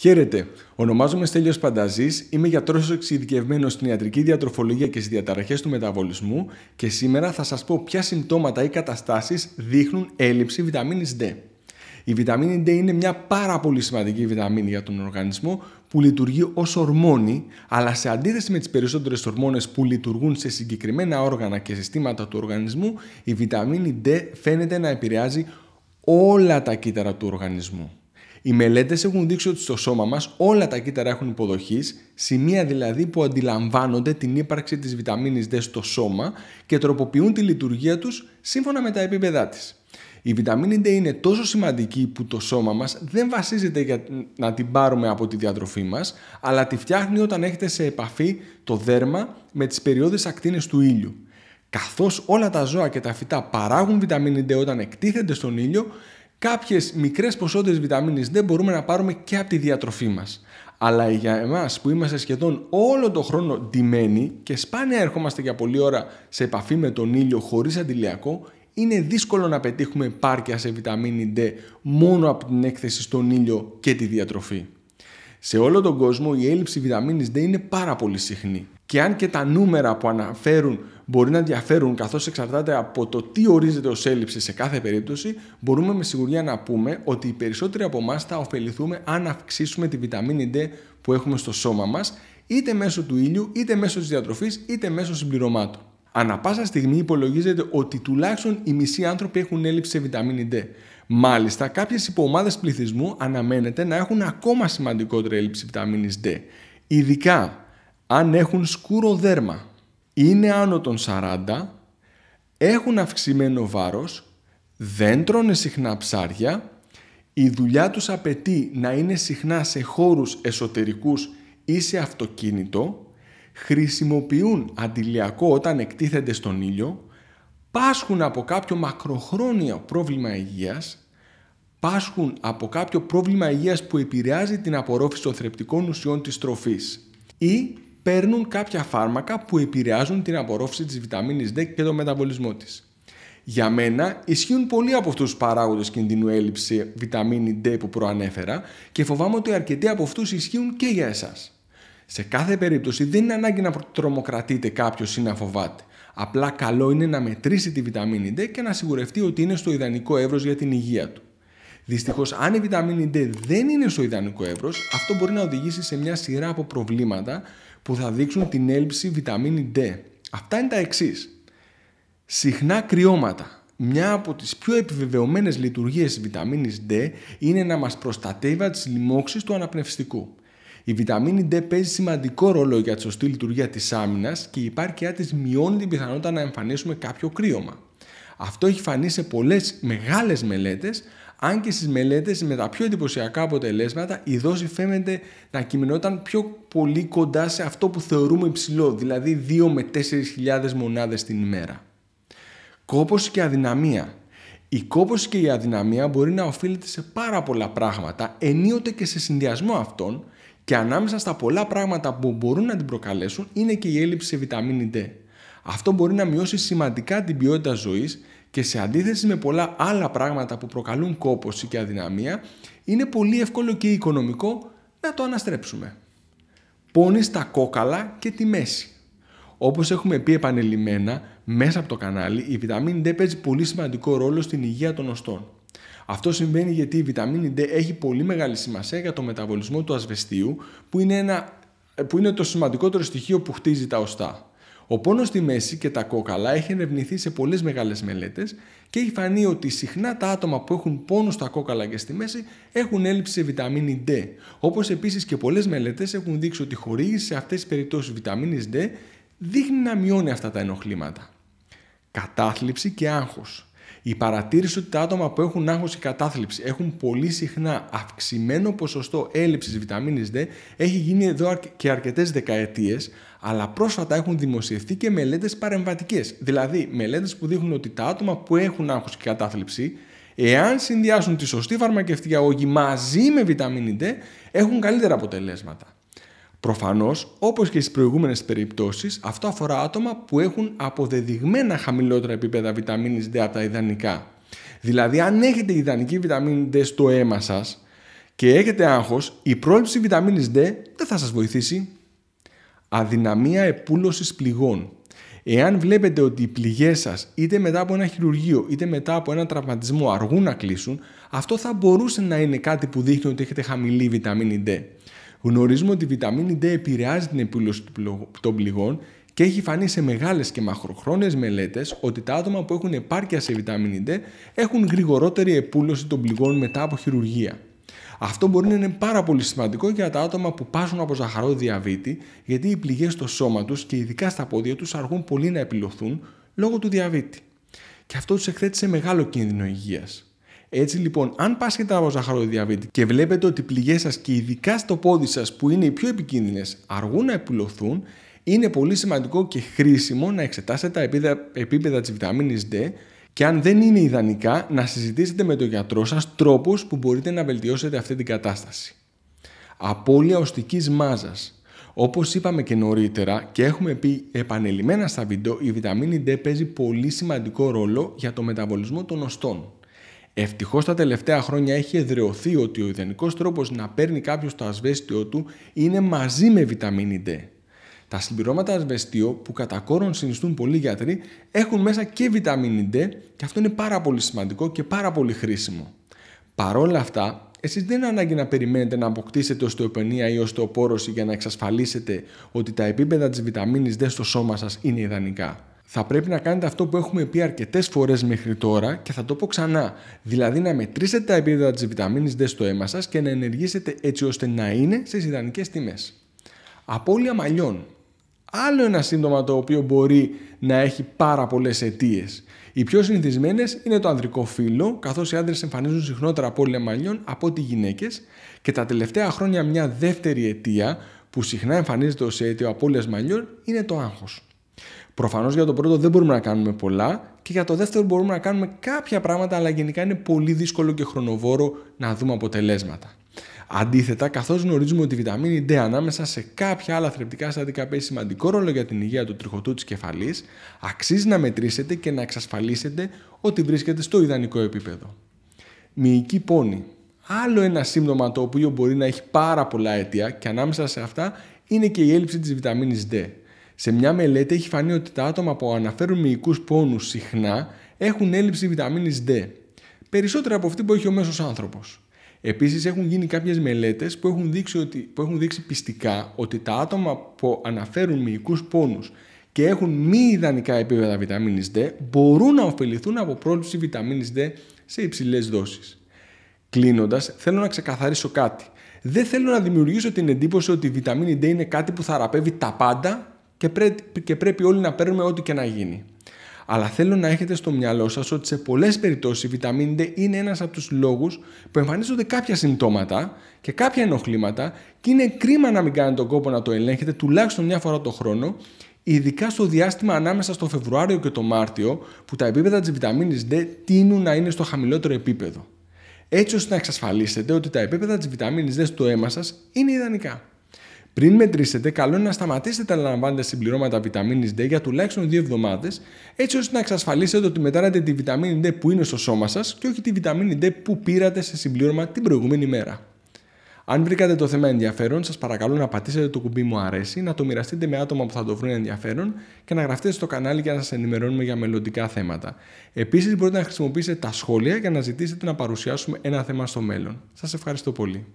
Χαίρετε. Ονομάζομαι Στέλιος Πανταζής, είμαι γιατρός εξειδικευμένος στην ιατρική διατροφολογία και στις διαταραχές του μεταβολισμού και σήμερα θα σας πω ποια συμπτώματα ή καταστάσεις δείχνουν έλλειψη βιταμίνης D. Η βιταμίνη D είναι μια πάρα πολύ σημαντική βιταμίνη για τον οργανισμό που λειτουργεί ως ορμόνη, αλλά σε αντίθεση με τις περισσότερες ορμόνες που λειτουργούν σε συγκεκριμένα όργανα και συστήματα του οργανισμού, η βιταμίνη D φαίνεται να επηρεάζει όλα τα κύτταρα του οργανισμού. Οι μελέτες έχουν δείξει ότι στο σώμα μας όλα τα κύτταρα έχουν υποδοχής, σημεία δηλαδή που αντιλαμβάνονται την ύπαρξη της βιταμίνης D στο σώμα και τροποποιούν τη λειτουργία τους σύμφωνα με τα επίπεδά της. Η βιταμίνη D είναι τόσο σημαντική που το σώμα μας δεν βασίζεται για να την πάρουμε από τη διατροφή μας, αλλά τη φτιάχνει όταν έχετε σε επαφή το δέρμα με τις περιόδες ακτίνες του ήλιου. Καθώς όλα τα ζώα και τα φυτά παράγουν βιταμίνη D όταν εκτίθενται στον ήλιο, Κάποιες μικρές ποσότητες βιταμίνης D μπορούμε να πάρουμε και από τη διατροφή μας. Αλλά για εμάς που είμαστε σχεδόν όλο τον χρόνο ντυμένοι και σπάνια ερχόμαστε για πολλή ώρα σε επαφή με τον ήλιο χωρίς αντιλιακό, είναι δύσκολο να πετύχουμε πάρκια σε βιταμίνη D μόνο από την έκθεση στον ήλιο και τη διατροφή. Σε όλο τον κόσμο η έλλειψη βιταμίνης D είναι πάρα πολύ συχνή και αν και τα νούμερα που αναφέρουν μπορεί να διαφέρουν καθώς εξαρτάται από το τι ορίζεται ως έλλειψη σε κάθε περίπτωση, μπορούμε με σιγουριά να πούμε ότι οι περισσότεροι από εμάς θα ωφεληθούμε αν αυξήσουμε τη βιταμίνη D που έχουμε στο σώμα μας, είτε μέσω του ήλιου, είτε μέσω της διατροφής, είτε μέσω συμπληρωμάτων. Ανά πάσα στιγμή υπολογίζεται ότι τουλάχιστον οι μισοί άνθρωποι έχουν έλλειψη σε βιταμίνη D. Μάλιστα, κάποιες υποομάδες πληθυσμού αναμένεται να έχουν ακόμα σημαντικότερη έλλειψη βιταμίνης D. Ειδικά αν έχουν σκούρο δέρμα, είναι άνω των 40, έχουν αυξημένο βάρος, δεν τρώνε συχνά ψάρια, η δουλειά τους απαιτεί να είναι συχνά σε χώρους εσωτερικούς ή σε αυτοκίνητο, χρησιμοποιούν αντιλιακό όταν εκτίθενται στον ήλιο, πάσχουν από κάποιο μακροχρόνιο πρόβλημα υγείας, πάσχουν από κάποιο πρόβλημα υγείας που επηρεάζει την απορρόφηση των θρεπτικών ουσιών της τροφής ή παίρνουν κάποια φάρμακα που επηρεάζουν την απορρόφηση της βιταμίνης D και τον μεταβολισμό της. Για μένα ισχύουν πολλοί από αυτούς τους παράγοντες κινδύνου έλλειψη βιταμίνη D που προανέφερα και φοβάμαι ότι αρκετοί από αυτούς ισχύουν και για εσάς. Σε κάθε περίπτωση δεν είναι ανάγκη να τρομοκρατείτε κάποιος ή να φοβάται. Απλά καλό είναι να μετρήσει τη βιταμίνη D και να σιγουρευτεί ότι είναι στο ιδανικό εύρος για την υγεία του. Δυστυχώς, αν η βιταμίνη D δεν είναι στο ιδανικό εύρος, αυτό μπορεί να οδηγήσει σε μια σειρά από προβλήματα που θα δείξουν την έλλειψη βιταμίνη D. Αυτά είναι τα εξής. Συχνά κρυώματα. Μια από τις πιο επιβεβαιωμένες λειτουργίες της βιταμίνης D είναι να μας προστατεύει από τις λοιμώξεις του αναπνευστικού. Η βιταμίνη D παίζει σημαντικό ρόλο για τη σωστή λειτουργία της άμυνας και η υπάρκειά της μειώνει την πιθανότητα να εμφανίσουμε κάποιο κρύωμα. Αυτό έχει φανεί σε πολλές μεγάλες μελέτες αν και στις μελέτες με τα πιο εντυπωσιακά αποτελέσματα, η δόση φαίνεται να κυμαινόταν πιο πολύ κοντά σε αυτό που θεωρούμε υψηλό, δηλαδή 2 με 4.000 μονάδες την ημέρα. Κόπωση και αδυναμία. Η κόπωση και η αδυναμία μπορεί να οφείλεται σε πάρα πολλά πράγματα, ενίοτε και σε συνδυασμό αυτών και ανάμεσα στα πολλά πράγματα που μπορούν να την προκαλέσουν είναι και η έλλειψη σε βιταμίνη D. Αυτό μπορεί να μειώσει σημαντικά την ποιότητα ζωής. Και σε αντίθεση με πολλά άλλα πράγματα που προκαλούν κόπωση και αδυναμία, είναι πολύ εύκολο και οικονομικό να το αναστρέψουμε. Πόνι στα κόκαλα και τη μέση. Όπως έχουμε πει επανελειμμένα μέσα από το κανάλι, η βιταμίνη D παίζει πολύ σημαντικό ρόλο στην υγεία των οστών. Αυτό συμβαίνει γιατί η βιταμίνη D έχει πολύ μεγάλη σημασία για το μεταβολισμό του ασβεστίου, που είναι το σημαντικότερο στοιχείο που χτίζει τα οστά. Ο πόνος στη μέση και τα κόκαλα έχει ερευνηθεί σε πολλές μεγάλες μελέτες και έχει φανεί ότι συχνά τα άτομα που έχουν πόνο στα κόκαλα και στη μέση έχουν έλλειψη σε βιταμίνη D. Όπως επίσης και πολλές μελέτες έχουν δείξει ότι η χορήγηση σε αυτές τις περιπτώσεις βιταμίνης D δείχνει να μειώνει αυτά τα ενοχλήματα. Κατάθλιψη και άγχος. Η παρατήρηση ότι τα άτομα που έχουν άγχος και κατάθλιψη έχουν πολύ συχνά αυξημένο ποσοστό έλλειψης βιταμίνης D έχει γίνει εδώ και αρκετές δεκαετίες, αλλά πρόσφατα έχουν δημοσιευθεί και μελέτες παρεμβατικές, δηλαδή μελέτες που δείχνουν ότι τα άτομα που έχουν άγχος και κατάθλιψη Εάν συνδυάσουν τη σωστή φαρμακευτική αγωγή μαζί με βιταμίνη D, έχουν καλύτερα αποτελέσματα. Προφανώς, όπως και στις προηγούμενες περιπτώσεις, αυτό αφορά άτομα που έχουν αποδεδειγμένα χαμηλότερα επίπεδα βιταμίνης D από τα ιδανικά. Δηλαδή, αν έχετε ιδανική βιταμίνη D στο αίμα σας και έχετε άγχος, η πρόληψη βιταμίνης D δεν θα σας βοηθήσει. Αδυναμία επούλωσης πληγών. Εάν βλέπετε ότι οι πληγές σας, είτε μετά από ένα χειρουργείο, είτε μετά από ένα τραυματισμό, αργούν να κλείσουν, αυτό θα μπορούσε να είναι κάτι που δείχνει ότι έχετε χαμηλή βιταμίνη D. Γνωρίζουμε ότι η βιταμίνη D επηρεάζει την επίλωση των πληγών και έχει φανεί σε μεγάλες και μακροχρόνιες μελέτες ότι τα άτομα που έχουν επάρκεια σε βιταμίνη D έχουν γρηγορότερη επούλωση των πληγών μετά από χειρουργία. Αυτό μπορεί να είναι πάρα πολύ σημαντικό για τα άτομα που πάσχουν από ζαχαρό διαβήτη, γιατί οι πληγές στο σώμα τους και ειδικά στα πόδια τους αργούν πολύ να επιλωθούν λόγω του διαβήτη. Και αυτό τους εκθέτει σε μεγάλο κίνδυνο υγείας. Έτσι λοιπόν, αν πάσχετε από ζαχαροδιαβήτη και βλέπετε ότι οι πληγές σας και ειδικά στο πόδι σας που είναι οι πιο επικίνδυνες αργούν να επιλωθούν, είναι πολύ σημαντικό και χρήσιμο να εξετάσετε τα επίπεδα, επίπεδα της βιταμίνης D και αν δεν είναι ιδανικά να συζητήσετε με τον γιατρό σας τρόπους που μπορείτε να βελτιώσετε αυτή την κατάσταση. Απόλυα οστικής μάζας. Όπως είπαμε και νωρίτερα και έχουμε πει επανελειμμένα στα βίντεο, η βιταμίνη D παίζει πολύ σημαντικό ρόλο για το μεταβολισμό των οστών. Ευτυχώς τα τελευταία χρόνια έχει εδρεωθεί ότι ο ιδανικός τρόπος να παίρνει κάποιος το ασβέστιο του είναι μαζί με βιταμίνη D. Τα συμπληρώματα ασβεστίου που κατά κόρον συνιστούν πολλοί γιατροί έχουν μέσα και βιταμίνη D και αυτό είναι πάρα πολύ σημαντικό και πάρα πολύ χρήσιμο. Παρόλα αυτά, εσείς δεν είναι ανάγκη να περιμένετε να αποκτήσετε οστεοπενία ή οστεοπόρωση για να εξασφαλίσετε ότι τα επίπεδα της βιταμίνης D στο σώμα σας είναι ιδανικά θα πρέπει να κάνετε αυτό που έχουμε πει αρκετές φορές μέχρι τώρα και θα το πω ξανά. Δηλαδή να μετρήσετε τα επίπεδα της βιταμίνης D στο αίμα σας και να ενεργήσετε έτσι ώστε να είναι σε ιδανικές τιμές. Απόλυα μαλλιών. Άλλο ένα σύντομα το οποίο μπορεί να έχει πάρα πολλές αιτίες. Οι πιο συνηθισμένες είναι το ανδρικό φύλλο, καθώς οι άντρε εμφανίζουν συχνότερα απόλυα μαλλιών από ότι οι γυναίκες, και τα τελευταία χρόνια μια δεύτερη αιτία που συχνά εμφανίζεται ως αίτιο απώλειας μαλλιών είναι το άγχος. Προφανώς για το πρώτο δεν μπορούμε να κάνουμε πολλά και για το δεύτερο μπορούμε να κάνουμε κάποια πράγματα, αλλά γενικά είναι πολύ δύσκολο και χρονοβόρο να δούμε αποτελέσματα. Αντίθετα, καθώς γνωρίζουμε ότι η βιταμίνη D ανάμεσα σε κάποια άλλα θρεπτικά στατικά παίζει σημαντικό ρόλο για την υγεία του τριχωτού της κεφαλής, αξίζει να μετρήσετε και να εξασφαλίσετε ότι βρίσκεται στο ιδανικό επίπεδο. Μυϊκή πόνη. Άλλο ένα σύμπτωμα το οποίο μπορεί να έχει πάρα πολλά αίτια και ανάμεσα σε αυτά είναι και η έλλειψη της βιταμίνης D. Σε μια μελέτη έχει φανεί ότι τα άτομα που αναφέρουν μυϊκούς πόνους συχνά έχουν έλλειψη βιταμίνης D. Περισσότερα από αυτή που έχει ο μέσος άνθρωπος. Επίσης, έχουν γίνει κάποιες μελέτες που, έχουν δείξει ότι, που έχουν δείξει πιστικά ότι τα άτομα που αναφέρουν μυϊκούς πόνους και έχουν μη ιδανικά επίπεδα βιταμίνης D μπορούν να ωφεληθούν από πρόληψη βιταμίνης D σε υψηλές δόσεις. Κλείνοντας, θέλω να ξεκαθαρίσω κάτι. Δεν θέλω να δημιουργήσω την εντύπωση ότι η βιταμίνη D είναι κάτι που θεραπεύει τα πάντα και πρέπει, και πρέπει όλοι να παίρνουμε ό,τι και να γίνει. Αλλά θέλω να έχετε στο μυαλό σας ότι σε πολλές περιπτώσεις η βιταμίνη D είναι ένας από τους λόγους που εμφανίζονται κάποια συμπτώματα και κάποια ενοχλήματα και είναι κρίμα να μην κάνετε τον κόπο να το ελέγχετε τουλάχιστον μια φορά το χρόνο, ειδικά στο διάστημα ανάμεσα στο Φεβρουάριο και το Μάρτιο, που τα επίπεδα της βιταμίνης D τείνουν να είναι στο χαμηλότερο επίπεδο. Έτσι ώστε να εξασφαλίσετε ότι τα επίπεδα της βιταμίνης D στο αίμα σας είναι ιδανικά. Πριν μετρήσετε, καλό είναι να σταματήσετε να λαμβάνετε συμπληρώματα βιταμίνης D για τουλάχιστον 2 εβδομάδες, έτσι ώστε να εξασφαλίσετε ότι μετράτε τη βιταμίνη D που είναι στο σώμα σας και όχι τη βιταμίνη D που πήρατε σε συμπλήρωμα την προηγούμενη μέρα. Αν βρήκατε το θέμα ενδιαφέρον, σας παρακαλώ να πατήσετε το κουμπί μου αρέσει, να το μοιραστείτε με άτομα που θα το βρουν ενδιαφέρον και να γραφτείτε στο κανάλι για να σας ενημερώνουμε για μελλοντικά θέματα. Επίσης, μπορείτε να χρησιμοποιήσετε τα σχόλια για να ζητήσετε να παρουσιάσουμε ένα θέμα στο μέλλον. Σας ευχαριστώ πολύ.